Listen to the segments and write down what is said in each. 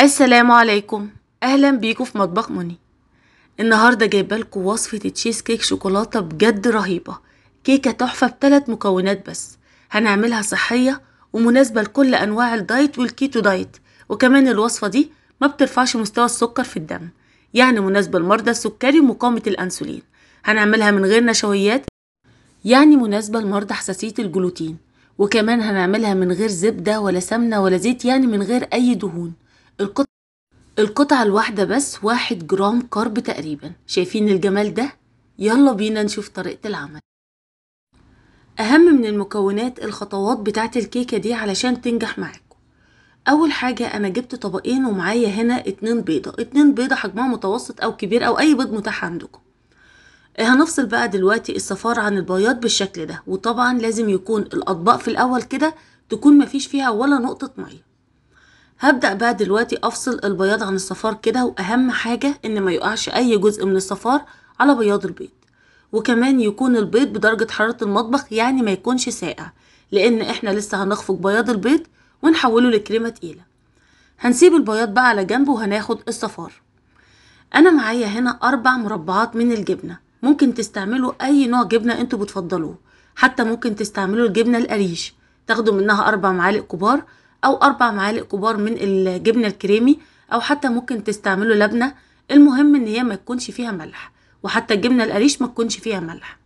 السلام عليكم اهلا بيكم في مطبخ موني النهارده جايبه لكم وصفه تشيز كيك شوكولاته بجد رهيبه كيكه تحفه بثلاث مكونات بس هنعملها صحيه ومناسبه لكل انواع الدايت والكيتو دايت وكمان الوصفه دي ما بترفعش مستوى السكر في الدم يعني مناسبه لمرضى السكري ومقاومه الانسولين هنعملها من غير نشويات يعني مناسبه لمرضى حساسيه الجلوتين وكمان هنعملها من غير زبده ولا سمنه ولا زيت يعني من غير اي دهون القطعة القطعة الواحدة بس واحد جرام كارب تقريبا شايفين الجمال ده؟ يلا بينا نشوف طريقة العمل أهم من المكونات الخطوات بتاعة الكيكة دي علشان تنجح معاكم أول حاجة أنا جبت طبقين ومعايا هنا اتنين بيضة اتنين بيضة حجمها متوسط أو كبير أو أي بيض متاح عندكم آه، هنفصل بقى دلوقتي الصفار عن البياض بالشكل ده وطبعا لازم يكون الأطباق في الأول كده تكون مفيش فيها ولا نقطة مية هبدأ بقى دلوقتي أفصل البياض عن الصفار كده وأهم حاجة إن ما يقعش أي جزء من الصفار على بياض البيض وكمان يكون البيض بدرجة حرارة المطبخ يعني ما يكونش ساقع لأن إحنا لسه هنخفق بياض البيض ونحوله لكريمة تقيلة هنسيب البياض بقى على جنب وهناخد الصفار أنا معايا هنا أربع مربعات من الجبنة ممكن تستعملوا أي نوع جبنة أنتوا بتفضلوه حتى ممكن تستعملوا الجبنة القريش تاخدوا منها أربع معالق كبار او اربع معالق كبار من الجبنة الكريمي او حتى ممكن تستعملوا لبنة المهم ان هي ما تكونش فيها ملح وحتى الجبنة القريش ما تكونش فيها ملح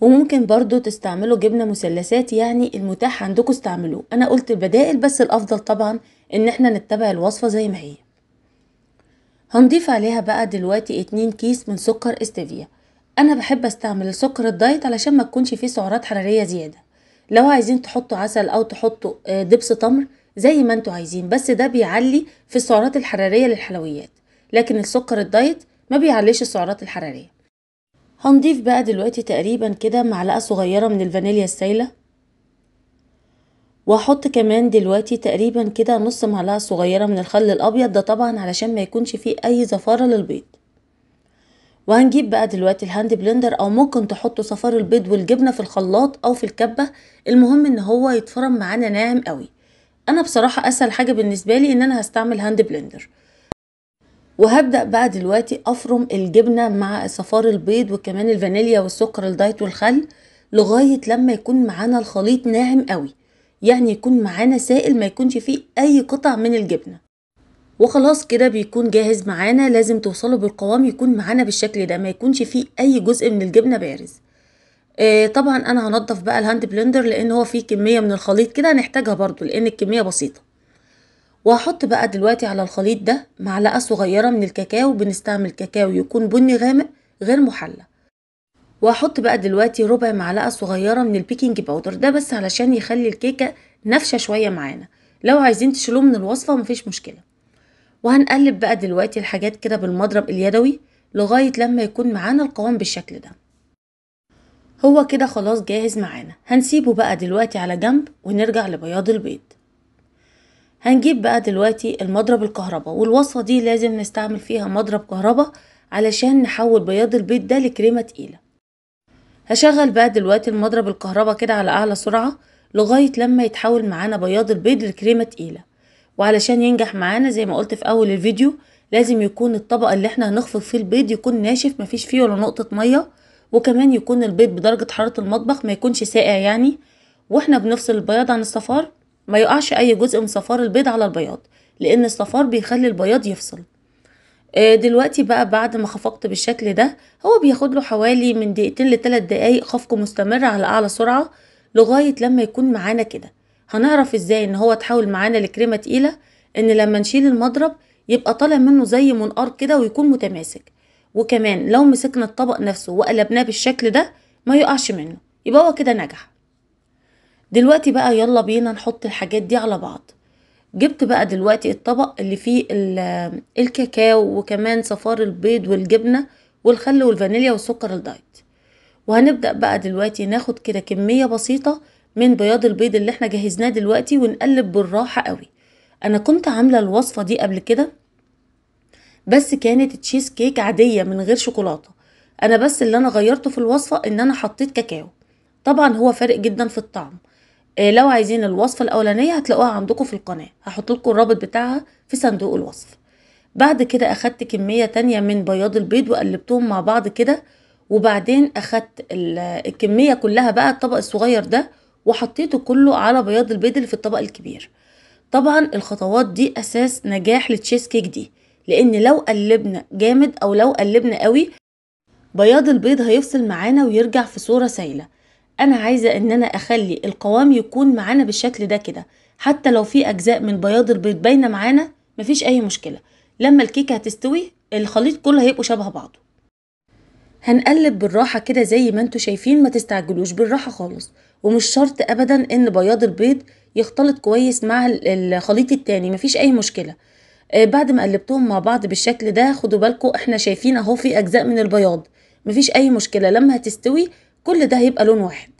وممكن برضو تستعملوا جبنة مثلثات يعني المتاح عندكم استعملوه انا قلت البدائل بس الافضل طبعا ان احنا نتبع الوصفة زي ما هي هنضيف عليها بقى دلوقتي اتنين كيس من سكر استيفيا انا بحب استعمل السكر الدايت علشان ما تكونش فيه سعرات حرارية زيادة لو عايزين تحطوا عسل او تحطوا آه، دبس تمر زي ما انتوا عايزين بس ده بيعلي في السعرات الحرارية للحلويات لكن السكر الدايت ما بيعليش السعرات الحرارية هنضيف بقى دلوقتي تقريبا كده معلقة صغيرة من الفانيليا السايلة واحط كمان دلوقتي تقريبا كده نص معلقة صغيرة من الخل الابيض ده طبعا علشان ما يكونش فيه اي زفارة للبيض وهنجيب بقى دلوقتي الهاند بلندر او ممكن تحطوا صفار البيض والجبنة في الخلاط او في الكبة المهم ان هو يتفرم معانا ناعم قوي انا بصراحة اسهل حاجة بالنسبة لي ان انا هستعمل هاند بلندر وهبدأ بقى دلوقتي افرم الجبنة مع صفار البيض وكمان الفانيليا والسكر الدايت والخل لغاية لما يكون معانا الخليط ناعم قوي يعني يكون معانا سائل ما يكونش فيه اي قطع من الجبنة وخلاص كده بيكون جاهز معانا لازم توصله بالقوام يكون معانا بالشكل ده ما يكونش فيه اي جزء من الجبنة بارز آه طبعا انا هنضف بقى الهاند بلندر لان هو فيه كميه من الخليط كده هنحتاجها برضو لان الكميه بسيطه وهحط بقى دلوقتي على الخليط ده معلقه صغيره من الكاكاو بنستعمل كاكاو يكون بني غامق غير محلى وهحط بقى دلوقتي ربع معلقه صغيره من البيكنج باودر ده بس علشان يخلي الكيكه نافشه شويه معانا لو عايزين تشيلوه من الوصفه مفيش مشكله وهنقلب بقى دلوقتي الحاجات كده بالمضرب اليدوي لغايه لما يكون معانا القوام بالشكل ده هو كده خلاص جاهز معانا هنسيبه بقى دلوقتي على جنب ونرجع لبياض البيض هنجيب بقى دلوقتي المضرب الكهرباء والوصفة دي لازم نستعمل فيها مضرب كهرباء علشان نحول بياض البيض ده لكريمة تقيلة هشغل بقى دلوقتي المضرب الكهرباء كده على أعلى سرعة لغاية لما يتحول معانا بياض البيض لكريمة تقيلة وعلشان ينجح معانا زي ما قلت في أول الفيديو لازم يكون الطبق اللي احنا هنخفض فيه البيض يكون ناشف مفيش فيه ولا نقطة مية وكمان يكون البيض بدرجة حرارة المطبخ ما يكونش ساقع يعني واحنا بنفصل البياض عن الصفار ما يقعش اي جزء من صفار البيض على البياض لان الصفار بيخلي البياض يفصل آه، دلوقتي بقى بعد ما خفقت بالشكل ده هو بياخد له حوالي من دقيقتين لثلاث دقايق خفق مستمر على اعلى سرعه لغايه لما يكون معانا كده هنعرف ازاي ان هو اتحول معانا لكريمه تقيله ان لما نشيل المضرب يبقى طالع منه زي منقار كده ويكون متماسك وكمان لو مسكنا الطبق نفسه وقلبناه بالشكل ده ما يقعش منه يبقى هو كده نجح دلوقتي بقى يلا بينا نحط الحاجات دي على بعض جبت بقى دلوقتي الطبق اللي فيه الكاكاو وكمان صفار البيض والجبنة والخل والفانيليا والسكر الدايت وهنبدأ بقى دلوقتي ناخد كده كمية بسيطة من بياض البيض اللي احنا جهزناه دلوقتي ونقلب بالراحة قوي انا كنت عاملة الوصفة دي قبل كده بس كانت تشيز كيك عادية من غير شوكولاتة أنا بس اللي أنا غيرته في الوصفة إن أنا حطيت كاكاو طبعا هو فارق جدا في الطعم إيه لو عايزين الوصفة الأولانية هتلاقوها عندكم في القناة هحط لكم الرابط بتاعها في صندوق الوصف بعد كده أخدت كمية تانية من بياض البيض وقلبتهم مع بعض كده وبعدين أخدت الكمية كلها بقى الطبق الصغير ده وحطيته كله على بياض البيض اللي في الطبق الكبير طبعا الخطوات دي أساس نجاح للتشيز كيك دي لان لو قلبنا جامد او لو قلبنا قوي بياض البيض هيفصل معانا ويرجع في صورة سايلة انا عايزة ان انا اخلي القوام يكون معانا بالشكل ده كده حتى لو في اجزاء من بياض البيض باينة معانا مفيش اي مشكلة لما الكيكة هتستوي الخليط كله هيبقوا شبه بعضه هنقلب بالراحة كده زي ما انتوا شايفين ما تستعجلوش بالراحة خالص ومش شرط ابدا ان بياض البيض يختلط كويس مع الخليط التاني مفيش اي مشكلة آه، بعد ما قلبتهم مع بعض بالشكل ده خدوا بالكم احنا شايفين اهو في اجزاء من البياض مفيش اي مشكلة لما هتستوي كل ده هيبقى لون واحد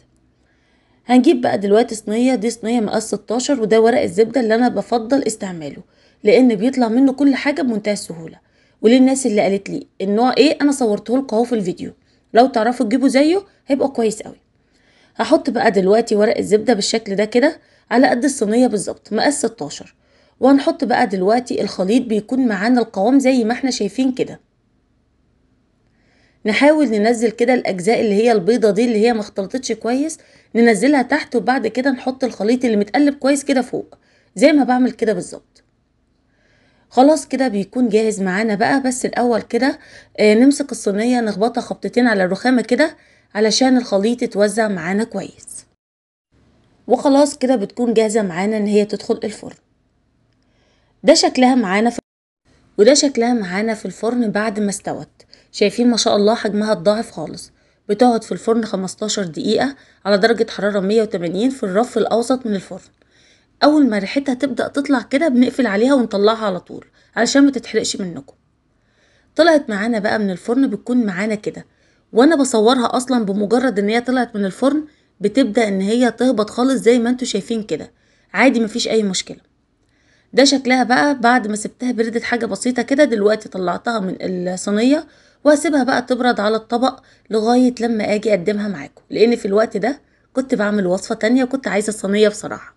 هنجيب بقى دلوقتي صينية دي صينية مقاس 16 وده ورق الزبدة اللي انا بفضل استعماله لان بيطلع منه كل حاجة بمنتهى السهولة وللناس اللي قالت لي النوع ايه انا صورته لكم اهو في الفيديو لو تعرفوا تجيبوا زيه هيبقى كويس قوي هحط بقى دلوقتي ورق الزبدة بالشكل ده كده على قد الصينية بالظبط مقاس 16 وهنحط بقى دلوقتي الخليط بيكون معانا القوام زي ما احنا شايفين كده نحاول ننزل كده الاجزاء اللي هي البيضه دي اللي هي مختلطتش كويس ننزلها تحت وبعد كده نحط الخليط اللي متقلب كويس كده فوق زي ما بعمل كده بالظبط خلاص كده بيكون جاهز معانا بقى بس الاول كده آه نمسك الصينيه نخبطها خبطتين على الرخامه كده علشان الخليط يتوزع معانا كويس وخلاص كده بتكون جاهزه معانا ان هي تدخل الفرن ده شكلها معانا في وده شكلها معانا في الفرن بعد ما استوت شايفين ما شاء الله حجمها اتضاعف خالص بتقعد في الفرن 15 دقيقة على درجة حرارة 180 في الرف الأوسط من الفرن أول ما ريحتها تبدأ تطلع كده بنقفل عليها ونطلعها على طول علشان ما تتحرقش منكم طلعت معانا بقى من الفرن بتكون معانا كده وأنا بصورها أصلا بمجرد إن هي طلعت من الفرن بتبدأ إن هي تهبط خالص زي ما انتوا شايفين كده عادي مفيش أي مشكلة ده شكلها بقى بعد ما سبتها بردت حاجة بسيطة كده دلوقتي طلعتها من الصينية وهسيبها بقى تبرد على الطبق لغاية لما اجي اقدمها معاكم لان في الوقت ده كنت بعمل وصفة تانية وكنت عايزة الصينية بصراحة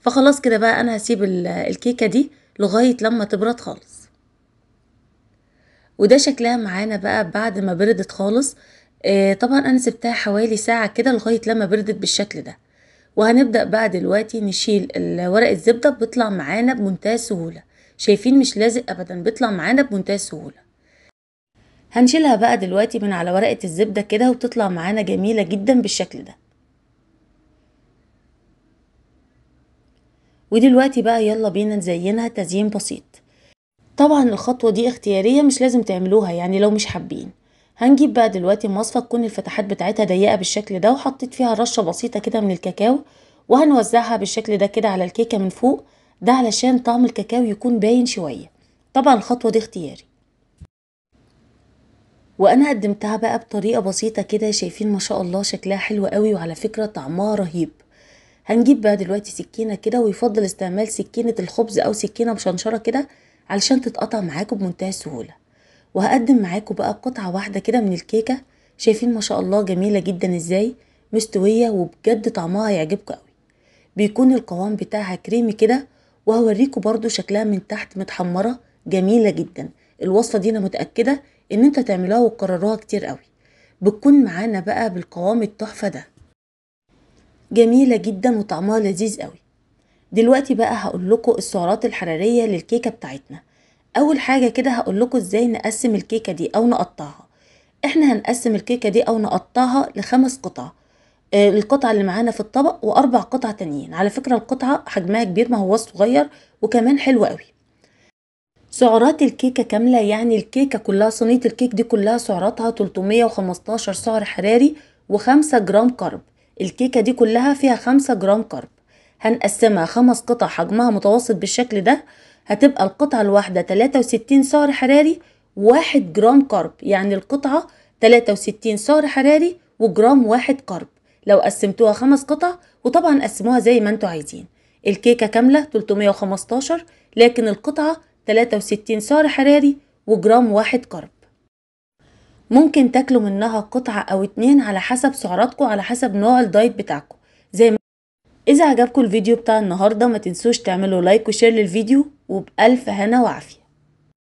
فخلاص كده بقى انا هسيب الكيكة دي لغاية لما تبرد خالص وده شكلها معانا بقى بعد ما بردت خالص آه، طبعا انا سبتها حوالي ساعة كده لغاية لما بردت بالشكل ده وهنبدأ بقى دلوقتي نشيل ورق الزبدة بيطلع معانا بمنتهى السهولة شايفين مش لازق ابدا بيطلع معانا بمنتهى السهولة هنشيلها بقى دلوقتي من على ورقة الزبدة كده وبتطلع معانا جميلة جدا بالشكل ده ودلوقتي بقى يلا بينا نزينها تزيين بسيط طبعا الخطوة دي اختيارية مش لازم تعملوها يعني لو مش حابين هنجيب بقى دلوقتي مصفى تكون الفتحات بتاعتها ضيقه بالشكل ده وحطيت فيها رشه بسيطه كده من الكاكاو وهنوزعها بالشكل ده كده على الكيكه من فوق ده علشان طعم الكاكاو يكون باين شويه طبعا الخطوه دي اختياري وانا قدمتها بقى بطريقه بسيطه كده شايفين ما شاء الله شكلها حلو قوي وعلى فكره طعمها رهيب هنجيب بقى دلوقتي سكينه كده ويفضل استعمال سكينه الخبز او سكينه مشنشره كده علشان تتقطع معاكم بمنتهى السهوله وهقدم معاكم بقى قطعة واحدة كده من الكيكة شايفين ما شاء الله جميلة جدا ازاي مستوية وبجد طعمها هيعجبكم قوي بيكون القوام بتاعها كريمي كده وهوريكم برضو شكلها من تحت متحمرة جميلة جدا الوصفة دي انا متأكدة ان انت تعملوها وتكرروها كتير قوي بتكون معانا بقى بالقوام التحفة ده جميلة جدا وطعمها لذيذ قوي دلوقتي بقى هقول لكم السعرات الحرارية للكيكة بتاعتنا اول حاجه كده هقول لكم ازاي نقسم الكيكه دي او نقطعها احنا هنقسم الكيكه دي او نقطعها لخمس قطع آه القطعه اللي معانا في الطبق واربع قطع تانيين على فكره القطعه حجمها كبير ما هو صغير وكمان حلو قوي سعرات الكيكه كامله يعني الكيكه كلها صينيه الكيك دي كلها سعراتها 315 سعر حراري و5 جرام كرب الكيكه دي كلها فيها 5 جرام كرب هنقسمها خمس قطع حجمها متوسط بالشكل ده هتبقى القطعة الواحدة 63 سعر حراري واحد جرام كرب يعني القطعة 63 سعر حراري وجرام واحد كرب لو قسمتوها خمس قطع وطبعا قسموها زي ما انتوا عايزين الكيكة كاملة 315 لكن القطعة 63 سعر حراري وجرام واحد كرب ممكن تاكلوا منها قطعة أو اتنين على حسب سعراتكم على حسب نوع الدايت بتاعكم زي ما اذا عجبكم الفيديو بتاع النهارده ما تنسوش تعملوا لايك وشير للفيديو وبالف هنا وعافيه